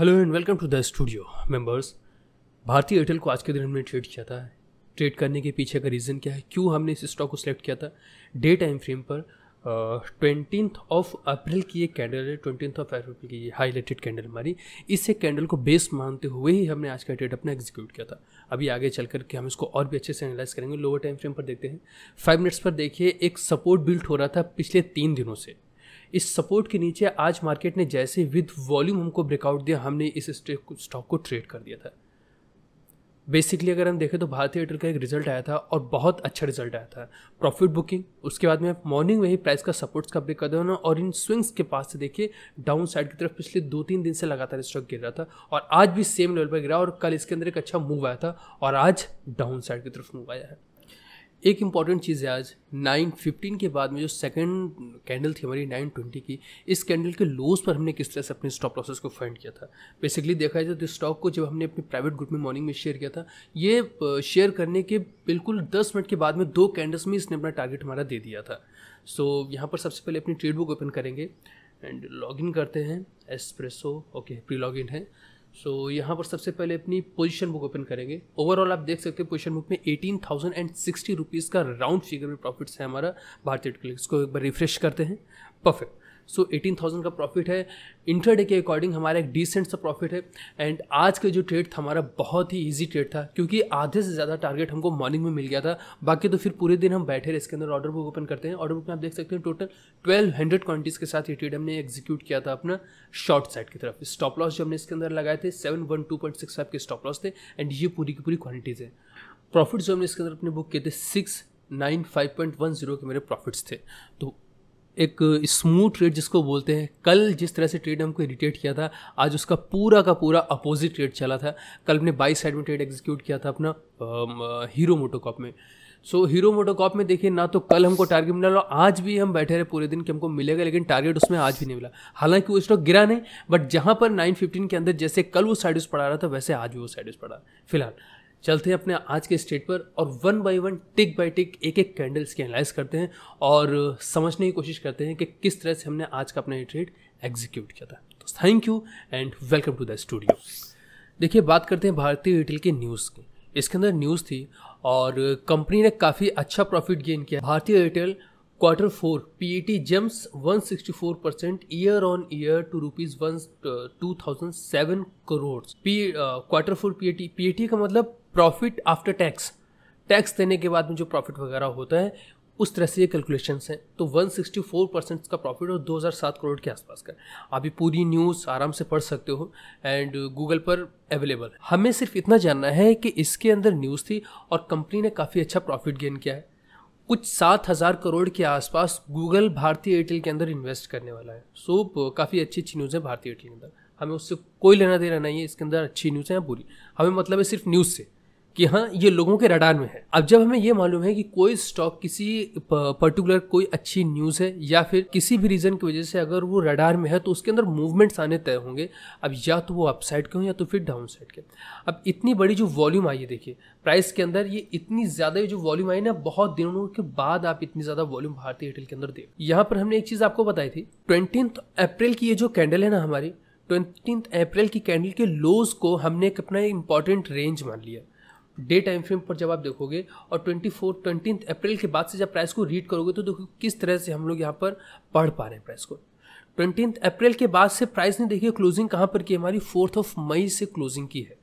hello and welcome to the studio members Bharti Airtel को आज के दिन हमने ट्रेड किया था ट्रेड करने के पीछे का रीज़न क्या है क्यों हमने इस स्टॉक को सिलेक्ट किया था डे टाइम फ्रेम पर ट्वेंटीथ ऑफ अप्रैल की एक कैंडल है ट्वेंटी ऑफ अप्रैल की हाईलाइटेड कैंडल हमारी इसे कैंडल को बेस मानते हुए ही हमने आज का ट्रेड अपना एग्जीक्यूट किया था अभी आगे चल करके हम इसको और भी अच्छे से एनालाइज करेंगे लोअर टाइम फ्रेम पर देखते हैं फाइव मिनट्स पर देखिए एक सपोर्ट बिल्ट हो रहा था पिछले तीन दिनों से इस सपोर्ट के नीचे आज मार्केट ने जैसे विद वॉल्यूम हमको ब्रेकआउट दिया हमने इस स्टॉक को ट्रेड कर दिया था बेसिकली अगर हम देखें तो भारतीय एयरटेल का एक रिजल्ट आया था और बहुत अच्छा रिजल्ट आया था प्रॉफिट बुकिंग उसके बाद में मॉर्निंग में ही प्राइस का सपोर्ट्स का ब्रेक कर देना और इन स्विंग्स के पास से देखिए डाउन साइड की तरफ पिछले दो तीन दिन से लगातार स्टॉक गिर रहा था और आज भी सेम लेवल पर गिरा और कल इसके अंदर एक अच्छा मूव आया था और आज डाउन साइड की तरफ मूव आया है एक इंपॉर्टेंट चीज़ है आज नाइन फिफ्टीन के बाद में जो सेकंड कैंडल थी हमारी नाइन ट्वेंटी की इस कैंडल के लोज पर हमने किस तरह से अपने स्टॉप लॉसेस को फाइंड किया था बेसिकली देखा जाए तो इस स्टॉक को जब हमने अपने प्राइवेट ग्रुप में मॉर्निंग में शेयर किया था ये शेयर करने के बिल्कुल दस मिनट के बाद में दो कैंडल्स में इसने अपना टारगेट हमारा दे दिया था सो so, यहाँ पर सबसे पहले अपनी ट्रेड बुक ओपन करेंगे एंड लॉगिन करते हैं एस्प्रेसो ओके प्री लॉग है सो so, यहाँ पर सबसे पहले अपनी पोजीशन बुक ओपन करेंगे ओवरऑल आप देख सकते हैं पोजीशन बुक में eighteen thousand and sixty rupees का राउंड फिगर में प्रॉफिट्स है हमारा भारतीय को एक बार रिफ्रेश करते हैं परफेक्ट सो एटीन थाउजेंड का प्रॉफिट है इंटरडे के अकॉर्डिंग हमारा एक डिसेंट सा प्रॉफिट है एंड आज का जो ट्रेड था हमारा बहुत ही ईजी ट्रेड था क्योंकि आधे से ज़्यादा टारगेट हमको मॉर्निंग में मिल गया था बाकी तो फिर पूरे दिन हम बैठे रहे इसके अंदर ऑर्डर बुक ओपन करते हैं ऑर्डर बुक में आप देख सकते हैं टोटल ट्वेल्व हंड्रेड क्वान्टिटीज़ के साथ ये ट्रेड हमने एग्जीक्यूट किया था अपना शॉर्ट साइड की तरफ स्टॉप लॉस जो हमने इसके अंदर लगाए थे seven one two point six five के स्टॉप लॉस थे एंड ये पूरी की पूरी क्वान्टिटीज़ है प्रॉफिट जो हमने इसके अंदर अपने बुक किए थे six nine five point one zero के मेरे प्रॉफिट्स थे तो एक स्मूथ ट्रेड जिसको बोलते हैं कल जिस तरह से ट्रेड हमको इरिटेट किया था आज उसका पूरा का पूरा अपोजिट ट्रेड चला था कल हमने बाई साइड में ट्रेड एग्जीक्यूट किया था अपना हीरो um, मोटोकॉप uh, में सो हीरो मोटोकॉप में देखिए ना तो कल हमको टारगेट मिला और आज भी हम बैठे रहे पूरे दिन कि हमको मिलेगा लेकिन टारगेट उसमें आज भी नहीं मिला हालांकि वो स्टॉक गिरा नहीं बट जहाँ पर नाइन फिफ्टीन के अंदर जैसे कल वो साइड पड़ा रहा था वैसे आज भी वो साइड पड़ा फिलहाल चलते हैं अपने आज के स्टेट पर और one by one tick by tick एक एक कैंडल्स की एनालाइज करते हैं और समझने की कोशिश करते हैं कि किस तरह से हमने आज का अपना ये ट्रेड एग्जीक्यूट किया था तो thank you and welcome to the studio देखिए बात करते हैं भारतीय रिटेल के न्यूज़ की इसके अंदर न्यूज़ थी और कंपनी ने काफ़ी अच्छा प्रॉफिट गेन किया Bharti Airtel quarter four one jumps four percent year on year to rupees one two thousand seven crore P quarter four PAT PAT का मतलब प्रॉफिट आफ्टर टैक्स टैक्स देने के बाद में जो प्रॉफिट वगैरह होता है उस तरह से ये कैलकुलेशन है तो 164 परसेंट का प्रॉफिट और 2007 करोड़ के आसपास का आप ये पूरी न्यूज़ आराम से पढ़ सकते हो एंड गूगल पर अवेलेबल है हमें सिर्फ इतना जानना है कि इसके अंदर न्यूज़ थी और कंपनी ने काफ़ी अच्छा प्रॉफिट गेन किया है कुछ सात हज़ार करोड़ के आसपास गूगल भारतीय एयरटेल के अंदर इन्वेस्ट करने वाला है सो so, काफ़ी अच्छी अच्छी न्यूज़ है भारतीय एयरटेल के अंदर हमें उससे कोई लेना देना नहीं है इसके अंदर अच्छी न्यूज़ है या बुरी हमें मतलब है सिर्फ न्यूज़ से कि हाँ ये लोगों के रडार में है अब जब हमें ये मालूम है कि कोई स्टॉक किसी पर्टिकुलर कोई अच्छी न्यूज़ है या फिर किसी भी रीज़न की वजह से अगर वो रडार में है तो उसके अंदर मूवमेंट्स आने तय होंगे अब या तो वो अपसाइड के हों या तो फिर डाउन साइड के अब इतनी बड़ी जो वॉल्यूम आई है देखिए प्राइस के अंदर ये इतनी ज़्यादा जो वॉल्यूम आई ना बहुत दिनों के बाद आप इतनी ज़्यादा वॉल्यूम भारतीय एयरटेल के अंदर दे यहाँ पर हमने एक चीज़ आपको बताई थी ट्वेंटी अप्रैल की ये जो कैंडल है ना हमारी ट्वेंटी अप्रैल की कैंडल के लोज को हमने एक अपना इंपॉर्टेंट रेंज मान लिया डे टाइम फ्रेम पर जब आप देखोगे और ट्वेंटी फोर ट्वेंटी अप्रैल के बाद से जब प्राइस को रीड करोगे तो देखो किस तरह से हम लोग यहाँ पर पढ़ पा रहे हैं प्राइस को ट्वेंटी अप्रैल के बाद से प्राइस ने देखिए क्लोजिंग कहाँ पर की हमारी फोर्थ ऑफ मई से क्लोजिंग की है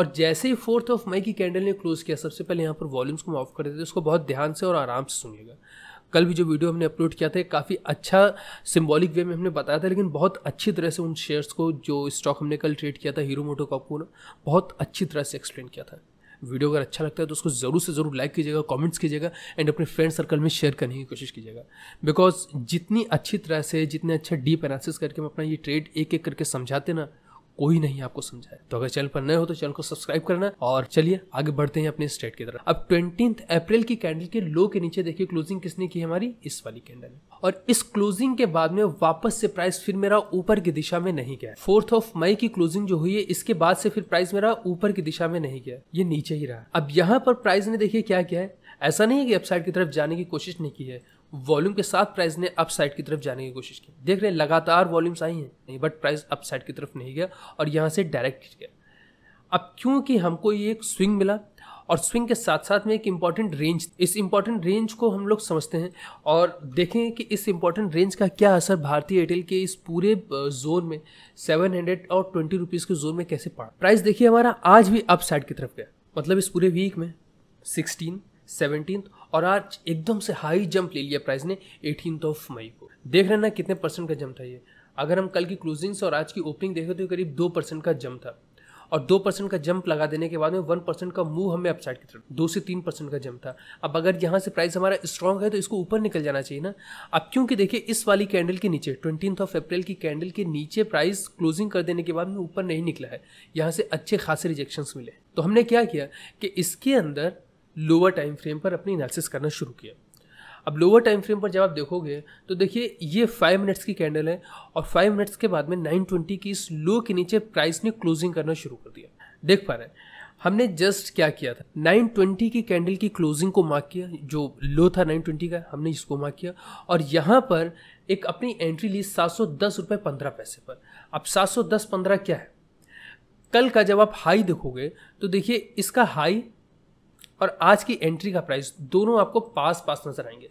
और जैसे ही फोर्थ ऑफ मई की कैंडल ने क्लोज़ किया सबसे पहले यहाँ पर वॉल्यूम्स को हम ऑफ कर देते थे उसको बहुत ध्यान से और आराम से सुनिएगा कल भी जो वीडियो हमने अपलोड किया था काफ़ी अच्छा सिम्बॉलिक वे में हमने बताया था लेकिन बहुत अच्छी तरह से उन शेयर्स को जो स्टॉक हमने कल ट्रेड किया था हीरो मोटो कॉप को ना बहुत अच्छी तरह से एक्सप्लेन किया था वीडियो अगर अच्छा लगता है तो उसको ज़रूर से ज़रूर लाइक कीजिएगा कमेंट्स कीजिएगा एंड अपने फ्रेंड सर्कल में शेयर करने की कोशिश कीजिएगा बिकॉज जितनी अच्छी तरह से जितने अच्छे डीप एनालिसिस करके हम अपना ये ट्रेड एक एक करके समझाते ना कोई नहीं आपको समझाए तो अगर चैनल पर नए हो तो चैनल को सब्सक्राइब करना और चलिए आगे बढ़ते हैं अपने स्टेट की तरफ अब ट्वेंटी अप्रैल की कैंडल के लो के नीचे देखिए क्लोजिंग किसने की हमारी इस वाली कैंडल और इस क्लोजिंग के बाद में वापस से प्राइस फिर मेरा ऊपर की दिशा में नहीं गया फोर्थ ऑफ मई की क्लोजिंग जो हुई है इसके बाद से फिर प्राइस मेरा ऊपर की दिशा में नहीं गया ये नीचे ही रहा अब यहाँ पर प्राइस ने देखिए क्या किया है ऐसा नहीं है कि अपसाइड की तरफ जाने की कोशिश नहीं की है वॉल्यूम के साथ प्राइस ने अपसाइड की तरफ जाने की कोशिश की देख रहे हैं लगातार वॉल्यूम्स आई हैं नहीं बट प्राइस अपसाइड की तरफ नहीं गया और यहाँ से डायरेक्ट गया अब क्योंकि हमको ये एक स्विंग मिला और स्विंग के साथ साथ में एक इम्पॉर्टेंट रेंज इस इम्पॉर्टेंट रेंज को हम लोग समझते हैं और देखें कि इस इम्पॉर्टेंट रेंज का क्या असर भारतीय एयरटेल के इस पूरे जोन में सेवन हंड्रेड और ट्वेंटी रुपीज़ के जोन में कैसे पड़ा प्राइस देखिए हमारा आज भी अप साइड की तरफ गया मतलब इस पूरे वीक में सिक्सटीन सेवनटीन और आज एकदम से हाई जंप ले लिया प्राइस ने एटीन ऑफ मई को देख रहे ना कितने परसेंट का जंप था ये अगर हम कल की क्लोजिंग्स और आज की ओपनिंग देखें तो करीब दो परसेंट का जंप था और दो परसेंट का जंप लगा देने के बाद में वन परसेंट का मूव हमें अपसाइड की तरफ दो से तीन परसेंट का जंप था अब अगर यहाँ से प्राइस हमारा स्ट्रॉन्ग है तो इसको ऊपर निकल जाना चाहिए ना अब क्योंकि देखिए इस वाली कैंडल के नीचे ट्वेंटीन ऑफ अप्रैल की कैंडल के नीचे प्राइस क्लोजिंग कर देने के बाद में ऊपर नहीं निकला है यहाँ से अच्छे खासे रिजेक्शंस मिले तो हमने क्या किया कि इसके अंदर लोअर टाइम फ्रेम पर अपनी एनालिसिस करना शुरू किया अब लोअर टाइम फ्रेम पर जब आप देखोगे तो देखिए ये फाइव मिनट्स की कैंडल है और फाइव मिनट्स के बाद में नाइन ट्वेंटी की इस लो के नीचे प्राइस ने क्लोजिंग करना शुरू कर दिया देख पा रहे हैं हमने जस्ट क्या किया था नाइन ट्वेंटी की कैंडल की क्लोजिंग को मार्क किया जो लो था नाइन ट्वेंटी का हमने इसको मार्क किया और यहाँ पर एक अपनी एंट्री ली सात सौ दस रुपये पंद्रह पैसे पर अब सात सौ दस पंद्रह क्या है कल का जब आप हाई देखोगे तो देखिए इसका हाई और आज की एंट्री का प्राइस दोनों आपको पास पास नजर आएंगे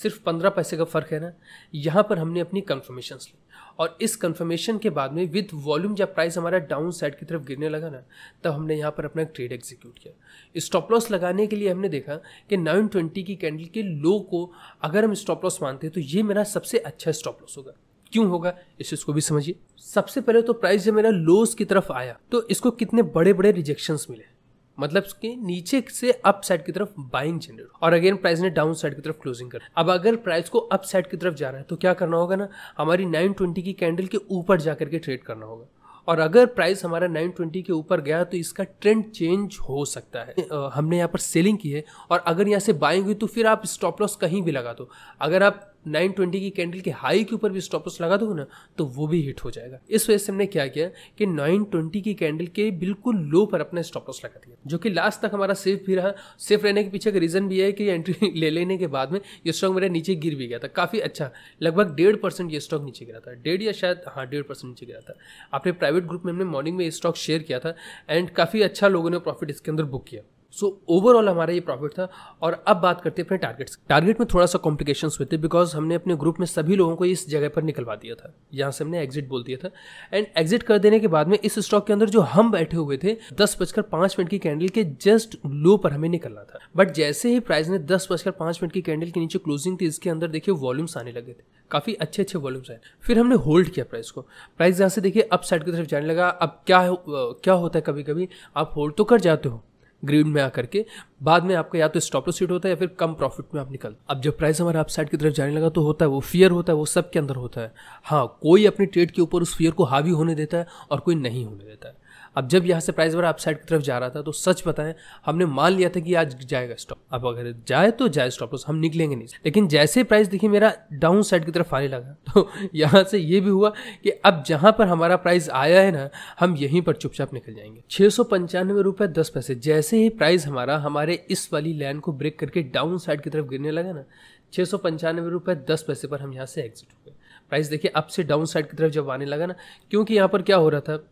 सिर्फ पंद्रह पैसे का फ़र्क है ना यहाँ पर हमने अपनी कन्फर्मेशन ली और इस कन्फर्मेशन के बाद में विद वॉल्यूम जब प्राइस हमारा डाउन साइड की तरफ गिरने लगा ना तब हमने यहाँ पर अपना ट्रेड एग्जीक्यूट किया स्टॉप लॉस लगाने के लिए हमने देखा कि नाइन ट्वेंटी की कैंडल के लो को अगर हम स्टॉप लॉस मानते हैं तो ये मेरा सबसे अच्छा स्टॉप लॉस होगा क्यों होगा इस चीज को भी समझिए सबसे पहले तो प्राइस जब मेरा लोस की तरफ आया तो इसको कितने बड़े बड़े रिजेक्शन मिले मतलब उसके नीचे से अप साइड की तरफ बाइंग जनरेट और अगेन प्राइस ने डाउन साइड की तरफ क्लोजिंग कर अब अगर प्राइस को अप साइड की तरफ जा रहा है तो क्या करना होगा ना हमारी 920 की कैंडल के ऊपर जा करके ट्रेड करना होगा और अगर प्राइस हमारा 920 के ऊपर गया तो इसका ट्रेंड चेंज हो सकता है हमने यहाँ पर सेलिंग की है और अगर यहाँ से बाइंग हुई तो फिर आप स्टॉप लॉस कहीं भी लगा दो अगर आप 920 की कैंडल के हाई के ऊपर भी लॉस लगा दोगे ना तो वो भी हिट हो जाएगा इस वजह से हमने क्या किया कि 920 की कैंडल के बिल्कुल लो पर अपना लॉस लगा दिया जो कि लास्ट तक हमारा सेफ भी रहा सेफ रहने के पीछे का रीज़न भी है कि एंट्री ले लेने के बाद में ये स्टॉक मेरा नीचे गिर भी गया था काफ़ी अच्छा लगभग डेढ़ परसेंट ये स्टॉक नीचे गिरा था डेढ़ या शायद हाँ डेढ़ परसेंट नीचे गिरा था अपने प्राइवेट ग्रुप में हमने मॉर्निंग में ये स्टॉक शेयर किया था एंड काफ़ी अच्छा लोगों ने प्रॉफिट इसके अंदर बुक किया सो ओवरऑल हमारा ये प्रॉफिट था और अब बात करते हैं अपने टारगेट्स टारगेट में थोड़ा सा कॉम्प्लिकेशन हुए थे बिकॉज हमने अपने ग्रुप में सभी लोगों को इस जगह पर निकलवा दिया था यहाँ से हमने एग्जिट बोल दिया था एंड एग्जिट कर देने के बाद में इस स्टॉक के अंदर जो हम बैठे हुए थे दस बजकर पाँच मिनट की कैंडल के जस्ट लो पर हमें निकलना था बट जैसे ही प्राइस ने दस बजकर पाँच मिनट की कैंडल के नीचे क्लोजिंग थी इसके अंदर देखिए वॉल्यूम्स आने लगे थे काफ़ी अच्छे अच्छे वॉल्यूम्स आए फिर हमने होल्ड किया प्राइस को प्राइस यहाँ से देखिए अप साइड की तरफ जाने लगा अब क्या क्या होता है कभी कभी आप होल्ड तो कर जाते हो ग्रीड में आकर के बाद में आपका या तो स्टॉप लॉस हिट होता है या फिर कम प्रॉफिट में आप निकल अब जब प्राइस आप साइड की तरफ जाने लगा तो होता है वो फियर होता है वो सब के अंदर होता है हाँ कोई अपने ट्रेड के ऊपर उस फियर को हावी होने देता है और कोई नहीं होने देता है अब जब यहाँ से प्राइस बार अपसाइड की तरफ जा रहा था तो सच बताएं हमने मान लिया था कि आज जाएगा स्टॉप अब अगर जाए तो जाए स्टॉप लॉस हम निकलेंगे नहीं लेकिन जैसे प्राइस देखिए मेरा डाउन साइड की तरफ आने लगा तो यहाँ से ये भी हुआ कि अब जहाँ पर हमारा प्राइस आया है ना हम यहीं पर चुपचाप निकल जाएंगे छः सौ पंचानवे रुपये दस पैसे जैसे ही प्राइस हमारा हमारे इस वाली लाइन को ब्रेक करके डाउन साइड की तरफ गिरने लगा ना छः सौ पंचानवे रुपये दस पैसे पर हम यहाँ से एग्जिट हो गए प्राइस देखिए अब से डाउन साइड की तरफ जब आने लगा ना क्योंकि यहाँ पर क्या हो रहा था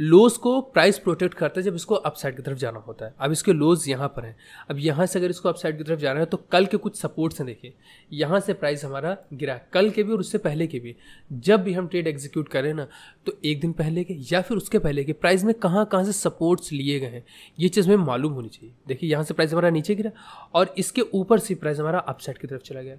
लोज को प्राइस प्रोटेक्ट करता है जब इसको अपसाइड की तरफ जाना होता है अब इसके लोज यहाँ पर हैं अब यहाँ से अगर इसको अपसाइड की तरफ जाना है तो कल के कुछ सपोर्ट्स हैं देखिए यहाँ से प्राइस हमारा गिरा कल के भी और उससे पहले के भी जब भी हम ट्रेड एग्जीक्यूट करें ना तो एक दिन पहले के या फिर उसके पहले के प्राइस में कहाँ कहाँ से सपोर्ट्स लिए गए हैं ये चीज़ हमें मालूम होनी चाहिए देखिए यहाँ से प्राइस हमारा नीचे गिरा और इसके ऊपर से प्राइस हमारा अपसाइड की तरफ चला गया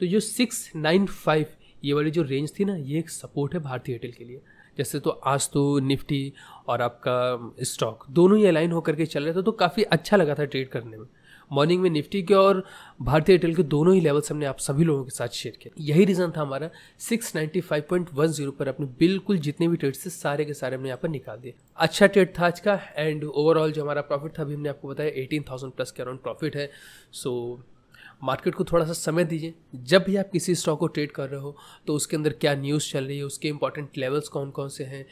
तो जो सिक्स नाइन फाइव ये वाली जो रेंज थी ना ये एक सपोर्ट है भारतीय एयरटेल के लिए जैसे तो आज तो निफ्टी और आपका स्टॉक दोनों ही अलाइन होकर के चल रहे थे तो काफ़ी अच्छा लगा था ट्रेड करने में मॉर्निंग में निफ्टी के और भारतीय एयरटेल के दोनों ही लेवल्स हमने आप सभी लोगों के साथ शेयर किया यही रीज़न था हमारा 695.10 पर अपने बिल्कुल जितने भी ट्रेड थे सारे के सारे हमने यहाँ पर निकाल दिए अच्छा ट्रेड था आज का एंड ओवरऑल जो हमारा प्रॉफिट था अभी हमने आपको बताया 18,000 प्लस के अराउंड प्रॉफिट है सो so, मार्केट को थोड़ा सा समय दीजिए जब भी आप किसी स्टॉक को ट्रेड कर रहे हो तो उसके अंदर क्या न्यूज़ चल रही है उसके इंपॉर्टेंट लेवल्स कौन कौन से हैं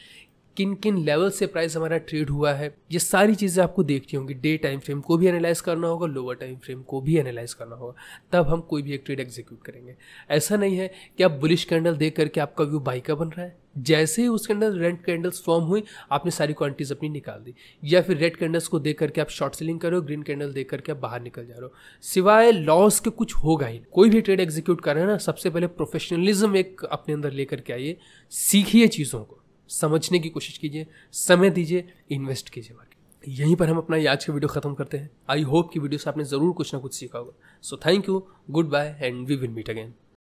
किन किन लेवल से प्राइस हमारा ट्रेड हुआ है ये सारी चीज़ें आपको देखनी होंगी डे टाइम फ्रेम को भी एनालाइज करना होगा लोअर टाइम फ्रेम को भी एनालाइज करना होगा तब हम कोई भी एक ट्रेड एग्जीक्यूट करेंगे ऐसा नहीं है कि आप बुलिश कैंडल देख करके आपका व्यू बाई का बन रहा है जैसे ही उसके अंदर रेड कैंडल्स फॉर्म हुई आपने सारी क्वांटिटीज अपनी निकाल दी या फिर रेड कैंडल्स को देख करके आप शॉर्ट सेलिंग करो ग्रीन कैंडल देख करके आप बाहर निकल जा रहे हो सिवाय लॉस के कुछ होगा ही कोई भी ट्रेड एग्जीक्यूट कर रहे हैं ना सबसे पहले प्रोफेशनलिज्म एक अपने अंदर लेकर के आइए सीखिए चीज़ों को समझने की कोशिश कीजिए समय दीजिए इन्वेस्ट कीजिए बाकी यहीं पर हम अपना ये आज का वीडियो ख़त्म करते हैं आई होप कि वीडियो से आपने ज़रूर कुछ ना कुछ सीखा होगा so thank you good bye and we will meet again